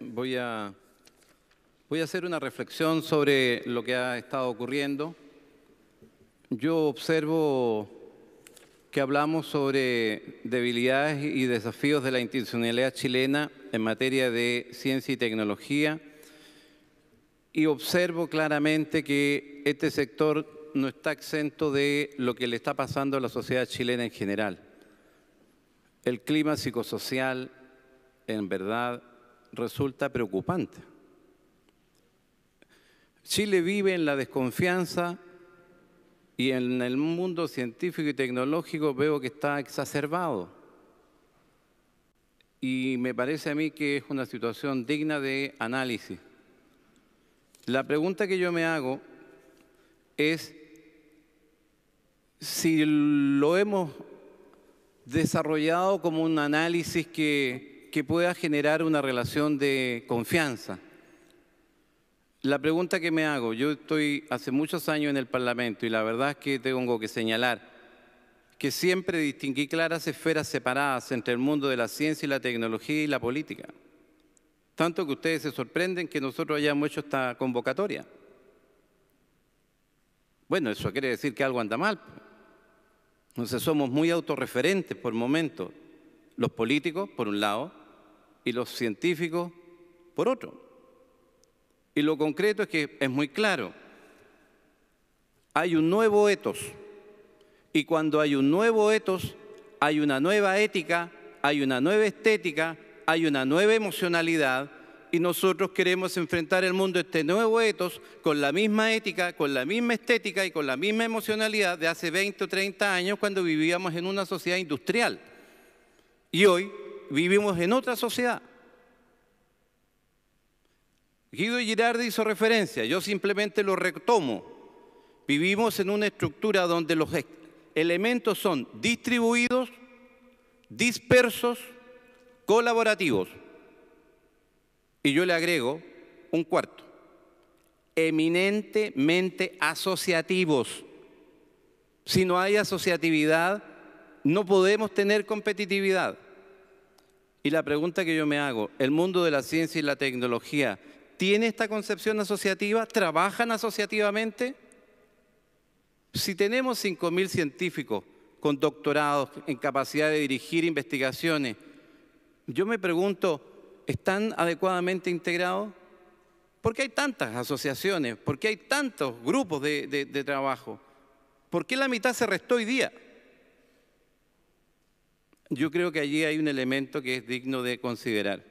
Voy a, voy a hacer una reflexión sobre lo que ha estado ocurriendo. Yo observo que hablamos sobre debilidades y desafíos de la institucionalidad chilena en materia de ciencia y tecnología y observo claramente que este sector no está exento de lo que le está pasando a la sociedad chilena en general. El clima psicosocial, en verdad, resulta preocupante. Chile vive en la desconfianza y en el mundo científico y tecnológico veo que está exacerbado. Y me parece a mí que es una situación digna de análisis. La pregunta que yo me hago es si lo hemos desarrollado como un análisis que que pueda generar una relación de confianza. La pregunta que me hago, yo estoy hace muchos años en el Parlamento y la verdad es que tengo que señalar que siempre distinguí claras esferas separadas entre el mundo de la ciencia y la tecnología y la política. Tanto que ustedes se sorprenden que nosotros hayamos hecho esta convocatoria. Bueno, eso quiere decir que algo anda mal. Entonces somos muy autorreferentes por momentos, los políticos por un lado y los científicos por otro. Y lo concreto es que es muy claro, hay un nuevo etos, y cuando hay un nuevo etos, hay una nueva ética, hay una nueva estética, hay una nueva emocionalidad, y nosotros queremos enfrentar el mundo este nuevo etos con la misma ética, con la misma estética y con la misma emocionalidad de hace 20 o 30 años cuando vivíamos en una sociedad industrial. Y hoy vivimos en otra sociedad. Guido Girardi hizo referencia, yo simplemente lo retomo. Vivimos en una estructura donde los e-, elementos son distribuidos, dispersos, colaborativos. Y yo le agrego un cuarto, eminentemente asociativos. Si no hay asociatividad, no podemos tener competitividad. Y la pregunta que yo me hago, ¿el mundo de la ciencia y la tecnología tiene esta concepción asociativa? ¿Trabajan asociativamente? Si tenemos 5.000 científicos con doctorados en capacidad de dirigir investigaciones, yo me pregunto, ¿están adecuadamente integrados? ¿Por qué hay tantas asociaciones? ¿Por qué hay tantos grupos de, trabajo? ¿Por qué la mitad se restó hoy día? yo creo que allí hay un elemento que es digno de considerar.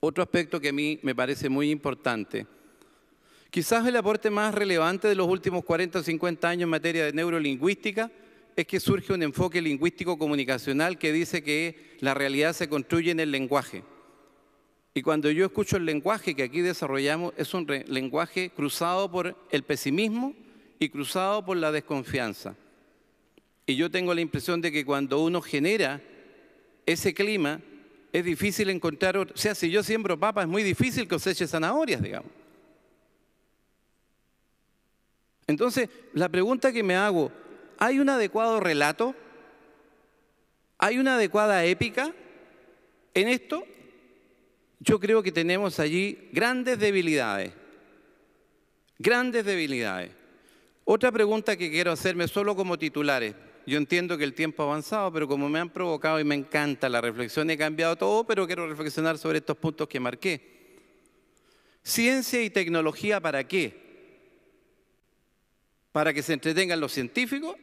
Otro aspecto que a mí me parece muy importante, quizás el aporte más relevante de los últimos 40 o 50 años en materia de neurolingüística es que surge un enfoque lingüístico comunicacional que dice que la realidad se construye en el lenguaje. Y cuando yo escucho el lenguaje que aquí desarrollamos, es un lenguaje cruzado por el pesimismo y cruzado por la desconfianza. Y yo tengo la impresión de que cuando uno genera ese clima, es difícil encontrar otro. O sea, si yo siembro papa es muy difícil que coseche zanahorias, digamos. Entonces, la pregunta que me hago, ¿hay un adecuado relato? ¿Hay una adecuada épica en esto? Yo creo que tenemos allí grandes debilidades. Grandes debilidades. Otra pregunta que quiero hacerme solo como titulares yo entiendo que el tiempo ha avanzado, pero como me han provocado y me encanta la reflexión, he cambiado todo, pero quiero reflexionar sobre estos puntos que marqué. Ciencia y tecnología, ¿para qué? ¿Para que se entretengan los científicos?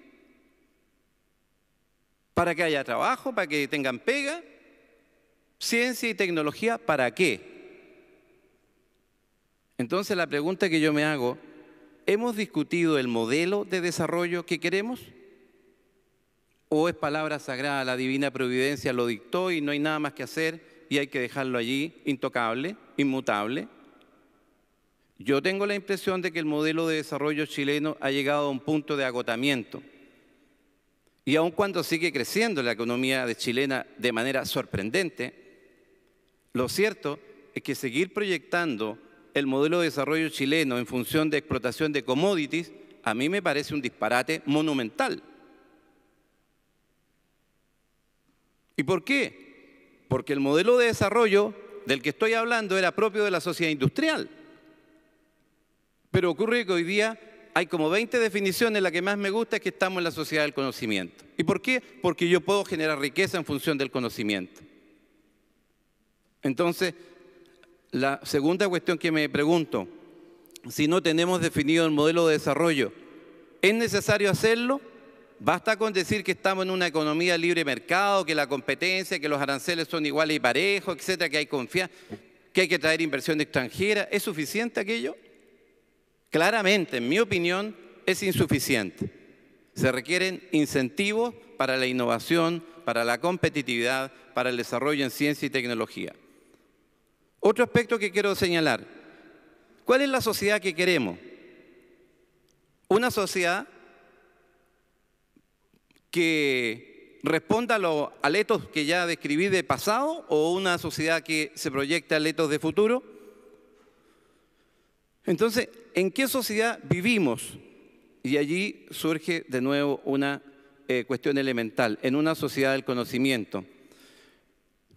¿Para que haya trabajo? ¿Para que tengan pega? Ciencia y tecnología, ¿para qué? Entonces la pregunta que yo me hago, ¿hemos discutido el modelo de desarrollo que queremos? o es palabra sagrada, la divina providencia lo dictó y no hay nada más que hacer y hay que dejarlo allí, intocable, inmutable. Yo tengo la impresión de que el modelo de desarrollo chileno ha llegado a un punto de agotamiento. Y aun cuando sigue creciendo la economía de chilena de manera sorprendente, lo cierto es que seguir proyectando el modelo de desarrollo chileno en función de explotación de commodities, a mí me parece un disparate monumental. ¿Y por qué? Porque el modelo de desarrollo del que estoy hablando era propio de la sociedad industrial. Pero ocurre que hoy día hay como 20 definiciones, la que más me gusta es que estamos en la sociedad del conocimiento. ¿Y por qué? Porque yo puedo generar riqueza en función del conocimiento. Entonces, la segunda cuestión que me pregunto, si no tenemos definido el modelo de desarrollo, ¿es necesario hacerlo? Basta con decir que estamos en una economía libre mercado, que la competencia, que los aranceles son iguales y parejos, etcétera, que hay confianza, que hay que traer inversión extranjera. ¿Es suficiente aquello? Claramente, en mi opinión, es insuficiente. Se requieren incentivos para la innovación, para la competitividad, para el desarrollo en ciencia y tecnología. Otro aspecto que quiero señalar, ¿cuál es la sociedad que queremos? Una sociedad que responda a los aletos que ya describí de pasado o una sociedad que se proyecta aletos de futuro? Entonces, ¿en qué sociedad vivimos? Y allí surge de nuevo una eh, cuestión elemental, en una sociedad del conocimiento.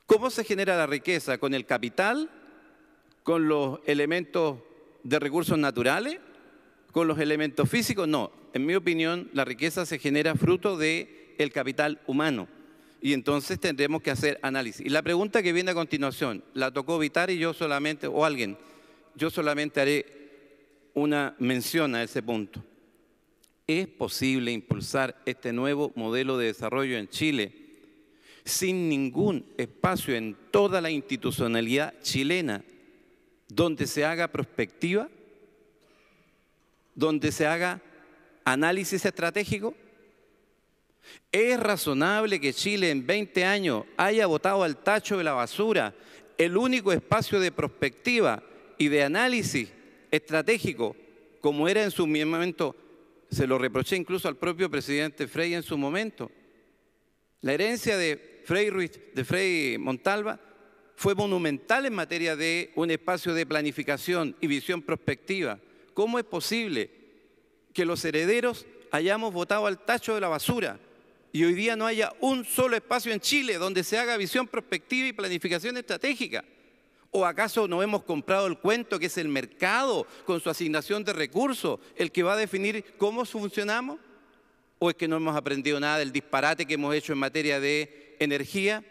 ¿Cómo se genera la riqueza? ¿Con el capital? ¿Con los elementos de recursos naturales? ¿Con los elementos físicos? No, en mi opinión, la riqueza se genera fruto del el capital humano. Y entonces tendremos que hacer análisis. Y la pregunta que viene a continuación, la tocó Vitar y yo solamente, o alguien, yo solamente haré una mención a ese punto. ¿Es posible impulsar este nuevo modelo de desarrollo en Chile sin ningún espacio en toda la institucionalidad chilena donde se haga prospectiva, donde se haga análisis estratégico? ¿Es razonable que Chile en 20 años haya botado al tacho de la basura el único espacio de prospectiva y de análisis estratégico como era en su momento? Se lo reproché incluso al propio presidente Frey en su momento. La herencia de Frey de Frey Montalva fue monumental en materia de un espacio de planificación y visión prospectiva. ¿Cómo es posible que los herederos hayamos votado al tacho de la basura y hoy día no haya un solo espacio en Chile donde se haga visión prospectiva y planificación estratégica. ¿O acaso no hemos comprado el cuento que es el mercado con su asignación de recursos el que va a definir cómo funcionamos? ¿O es que no hemos aprendido nada del disparate que hemos hecho en materia de energía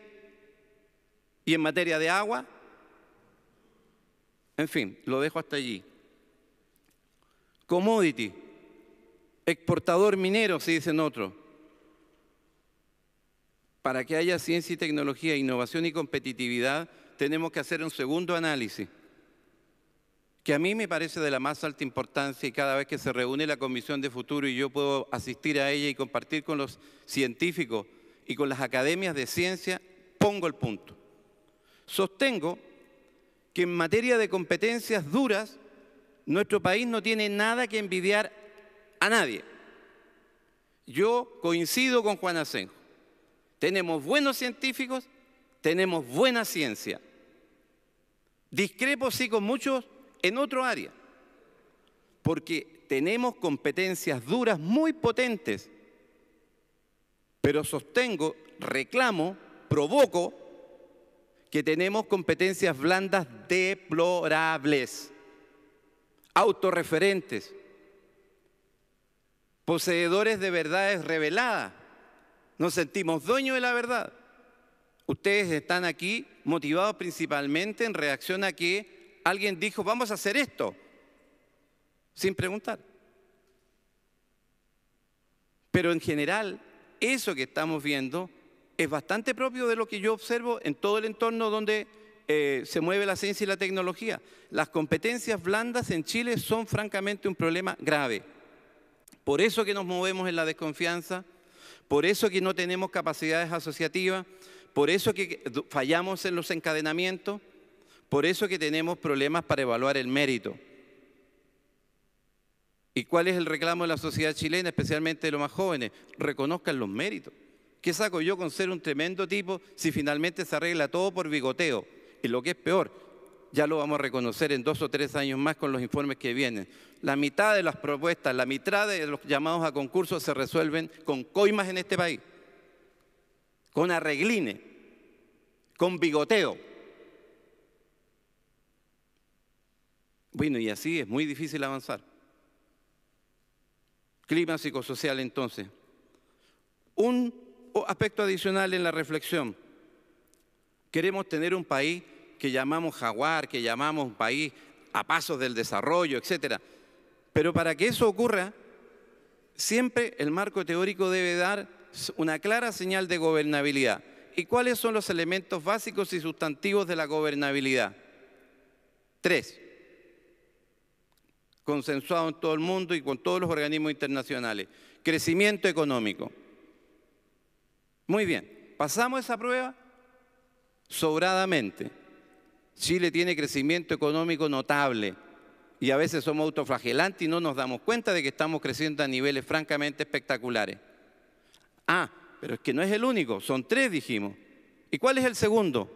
y en materia de agua? En fin, lo dejo hasta allí. Commodity. Exportador minero, se dicen otros. Para que haya ciencia y tecnología, innovación y competitividad, tenemos que hacer un segundo análisis, que a mí me parece de la más alta importancia y cada vez que se reúne la Comisión de Futuro y yo puedo asistir a ella y compartir con los científicos y con las academias de ciencia, pongo el punto. Sostengo que en materia de competencias duras, nuestro país no tiene nada que envidiar a nadie. Yo coincido con Juan Asenjo. Tenemos buenos científicos, tenemos buena ciencia. Discrepo sí con muchos en otro área, porque tenemos competencias duras muy potentes, pero sostengo, reclamo, provoco que tenemos competencias blandas deplorables, autorreferentes, poseedores de verdades reveladas. Nos sentimos dueños de la verdad. Ustedes están aquí motivados principalmente en reacción a que alguien dijo, vamos a hacer esto, sin preguntar. Pero en general, eso que estamos viendo es bastante propio de lo que yo observo en todo el entorno donde eh, se mueve la ciencia y la tecnología. Las competencias blandas en Chile son francamente un problema grave. Por eso que nos movemos en la desconfianza, por eso que no tenemos capacidades asociativas, por eso que fallamos en los encadenamientos, por eso que tenemos problemas para evaluar el mérito. ¿Y cuál es el reclamo de la sociedad chilena, especialmente de los más jóvenes? Reconozcan los méritos. ¿Qué saco yo con ser un tremendo tipo si finalmente se arregla todo por bigoteo? Y lo que es peor, ya lo vamos a reconocer en dos o tres años más con los informes que vienen la mitad de las propuestas, la mitad de los llamados a concursos se resuelven con coimas en este país, con arreglines, con bigoteo. Bueno, y así es muy difícil avanzar. Clima psicosocial entonces. Un aspecto adicional en la reflexión. Queremos tener un país que llamamos jaguar, que llamamos un país a pasos del desarrollo, etcétera. Pero para que eso ocurra, siempre el marco teórico debe dar una clara señal de gobernabilidad. ¿Y cuáles son los elementos básicos y sustantivos de la gobernabilidad? Tres, consensuado en todo el mundo y con todos los organismos internacionales. Crecimiento económico. Muy bien, pasamos esa prueba sobradamente. Chile tiene crecimiento económico notable y a veces somos autoflagelantes y no nos damos cuenta de que estamos creciendo a niveles francamente espectaculares. Ah, pero es que no es el único, son tres dijimos. ¿Y cuál es el segundo?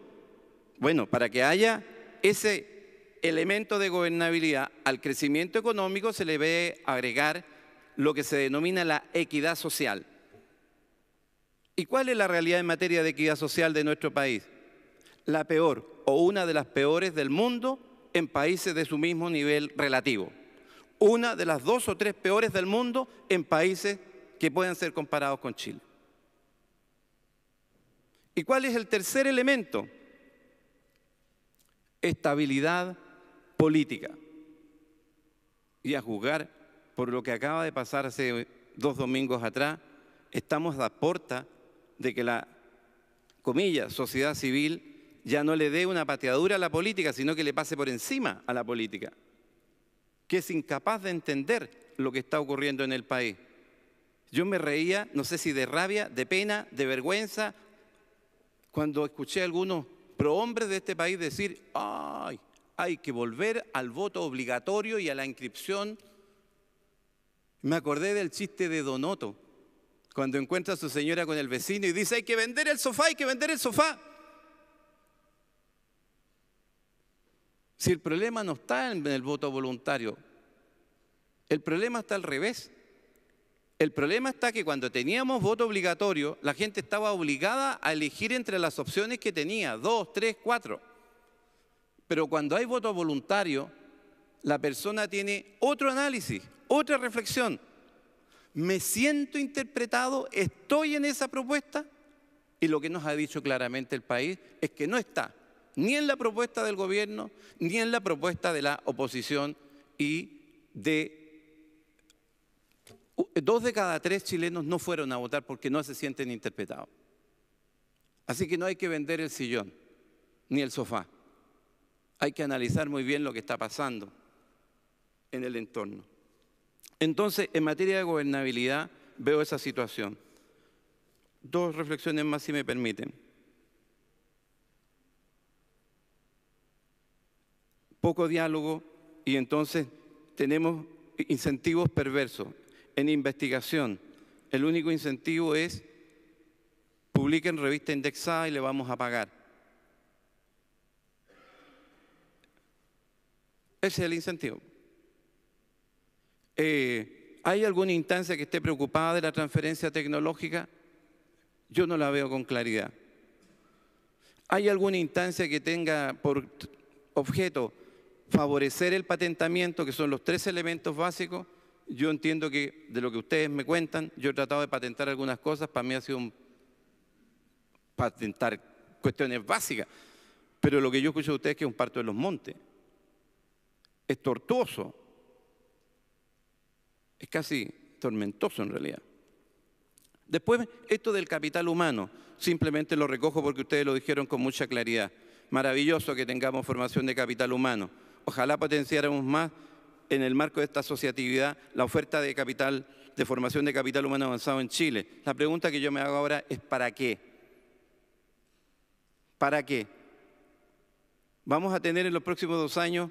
Bueno, para que haya ese elemento de gobernabilidad, al crecimiento económico se le ve agregar lo que se denomina la equidad social. ¿Y cuál es la realidad en materia de equidad social de nuestro país? La peor o una de las peores del mundo en países de su mismo nivel relativo. Una de las dos o tres peores del mundo en países que puedan ser comparados con Chile. ¿Y cuál es el tercer elemento? Estabilidad política. Y a juzgar por lo que acaba de pasar hace dos domingos atrás, estamos a la puerta de que la, comillas, sociedad civil ya no le dé una pateadura a la política, sino que le pase por encima a la política, que es incapaz de entender lo que está ocurriendo en el país. Yo me reía, no sé si de rabia, de pena, de vergüenza, cuando escuché a algunos prohombres de este país decir, ay, hay que volver al voto obligatorio y a la inscripción. Me acordé del chiste de Donoto, cuando encuentra a su señora con el vecino y dice, hay que vender el sofá, hay que vender el sofá. Si el problema no está en el voto voluntario, el problema está al revés. El problema está que cuando teníamos voto obligatorio, la gente estaba obligada a elegir entre las opciones que tenía, dos, tres, cuatro. Pero cuando hay voto voluntario, la persona tiene otro análisis, otra reflexión. ¿Me siento interpretado? ¿Estoy en esa propuesta? Y lo que nos ha dicho claramente el país es que no está ni en la propuesta del gobierno, ni en la propuesta de la oposición y de dos de cada tres chilenos no fueron a votar porque no se sienten interpretados. Así que no hay que vender el sillón ni el sofá. Hay que analizar muy bien lo que está pasando en el entorno. Entonces, en materia de gobernabilidad, veo esa situación. Dos reflexiones más, si me permiten. poco diálogo y entonces tenemos incentivos perversos. En investigación, el único incentivo es publiquen revista indexada y le vamos a pagar. Ese es el incentivo. Eh, ¿Hay alguna instancia que esté preocupada de la transferencia tecnológica? Yo no la veo con claridad. ¿Hay alguna instancia que tenga por objeto favorecer el patentamiento, que son los tres elementos básicos. Yo entiendo que de lo que ustedes me cuentan, yo he tratado de patentar algunas cosas, para mí ha sido un patentar cuestiones básicas, pero lo que yo escucho de ustedes es que es un parto de los montes. Es tortuoso, es casi tormentoso en realidad. Después, esto del capital humano, simplemente lo recojo porque ustedes lo dijeron con mucha claridad. Maravilloso que tengamos formación de capital humano ojalá potenciáramos más en el marco de esta asociatividad la oferta de capital, de formación de capital humano avanzado en Chile. La pregunta que yo me hago ahora es ¿para qué? ¿Para qué? Vamos a tener en los próximos dos años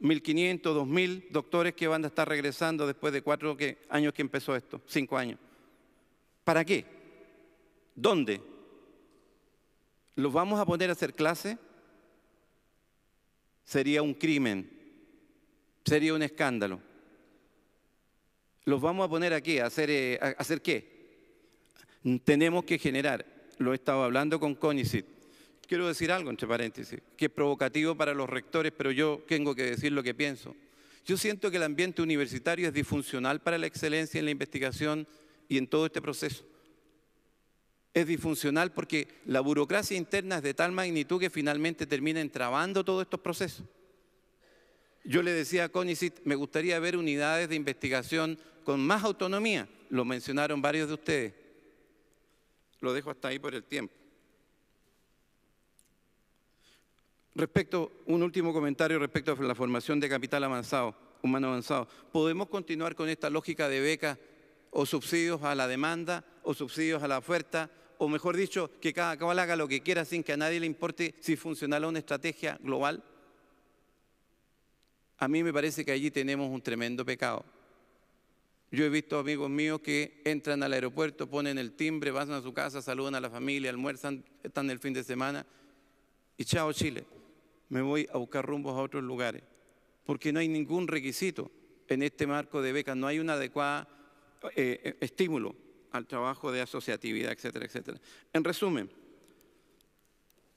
1.500, 2.000 doctores que van a estar regresando después de cuatro años que empezó esto, cinco años. ¿Para qué? ¿Dónde? ¿Los vamos a poner a hacer clase? sería un crimen, sería un escándalo. Los vamos a poner aquí, a hacer, eh, hacer qué? Tenemos que generar, lo he estado hablando con Conicet, quiero decir algo entre paréntesis, que es provocativo para los rectores, pero yo tengo que decir lo que pienso. Yo siento que el ambiente universitario es disfuncional para la excelencia en la investigación y en todo este proceso es disfuncional porque la burocracia interna es de tal magnitud que finalmente termina entrabando todos estos procesos. Yo le decía a Conicet, me gustaría ver unidades de investigación con más autonomía. Lo mencionaron varios de ustedes. Lo dejo hasta ahí por el tiempo. Respecto, un último comentario respecto a la formación de capital avanzado, humano avanzado. ¿Podemos continuar con esta lógica de becas o subsidios a la demanda o subsidios a la oferta o mejor dicho, que cada cabal haga lo que quiera sin que a nadie le importe si funcionará una estrategia global? A mí me parece que allí tenemos un tremendo pecado. Yo he visto amigos míos que entran al aeropuerto, ponen el timbre, van a su casa, saludan a la familia, almuerzan, están el fin de semana y chao Chile, me voy a buscar rumbos a otros lugares, porque no hay ningún requisito en este marco de becas, no hay un adecuado eh, eh, estímulo al trabajo de asociatividad, etcétera, etcétera. En resumen,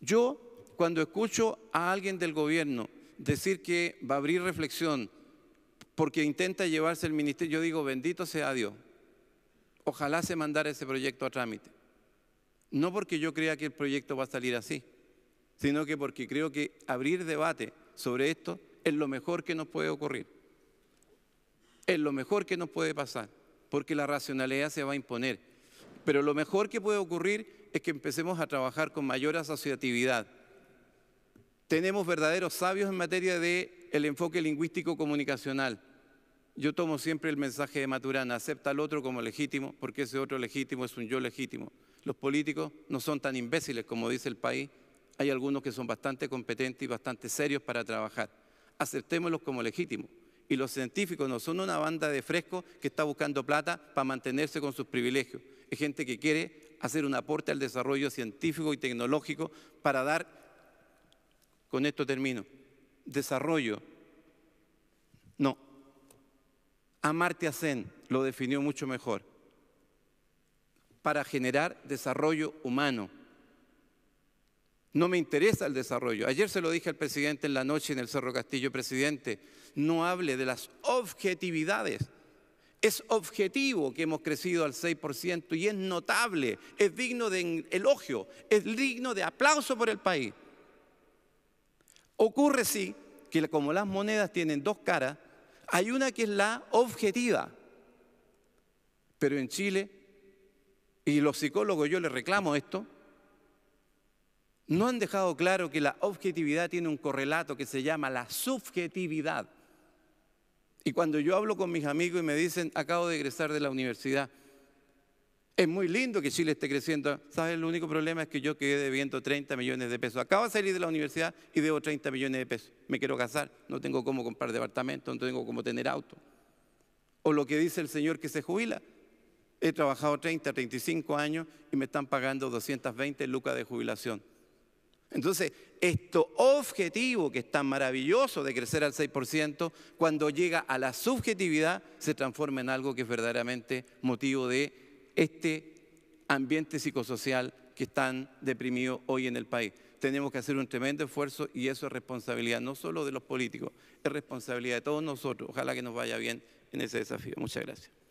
yo cuando escucho a alguien del gobierno decir que va a abrir reflexión porque intenta llevarse el ministerio, yo digo, bendito sea Dios. Ojalá se mandara ese proyecto a trámite. No porque yo crea que el proyecto va a salir así, sino que porque creo que abrir debate sobre esto es lo mejor que nos puede ocurrir. Es lo mejor que nos puede pasar porque la racionalidad se va a imponer. Pero lo mejor que puede ocurrir es que empecemos a trabajar con mayor asociatividad. Tenemos verdaderos sabios en materia del de enfoque lingüístico comunicacional. Yo tomo siempre el mensaje de Maturana, acepta al otro como legítimo, porque ese otro legítimo es un yo legítimo. Los políticos no son tan imbéciles como dice el país, hay algunos que son bastante competentes y bastante serios para trabajar. Aceptémoslos como legítimos y los científicos no son una banda de frescos que está buscando plata para mantenerse con sus privilegios. Es gente que quiere hacer un aporte al desarrollo científico y tecnológico para dar, con esto termino, desarrollo. No. Amartya Sen lo definió mucho mejor. Para generar desarrollo humano. No me interesa el desarrollo. Ayer se lo dije al presidente en la noche en el Cerro Castillo, presidente, no hable de las objetividades. Es objetivo que hemos crecido al 6% y es notable, es digno de elogio, es digno de aplauso por el país. Ocurre sí que como las monedas tienen dos caras, hay una que es la objetiva. Pero en Chile, y los psicólogos yo les reclamo esto, no han dejado claro que la objetividad tiene un correlato que se llama la subjetividad. Y cuando yo hablo con mis amigos y me dicen, acabo de egresar de la universidad, es muy lindo que Chile esté creciendo. ¿Sabes? El único problema es que yo quedé debiendo 30 millones de pesos. Acabo de salir de la universidad y debo 30 millones de pesos. Me quiero casar, no tengo cómo comprar departamento, no tengo cómo tener auto. O lo que dice el señor que se jubila. He trabajado 30, 35 años y me están pagando 220 lucas de jubilación. Entonces, este objetivo que es tan maravilloso de crecer al 6%, cuando llega a la subjetividad, se transforma en algo que es verdaderamente motivo de este ambiente psicosocial que tan deprimido hoy en el país. Tenemos que hacer un tremendo esfuerzo y eso es responsabilidad no solo de los políticos, es responsabilidad de todos nosotros. Ojalá que nos vaya bien en ese desafío. Muchas gracias.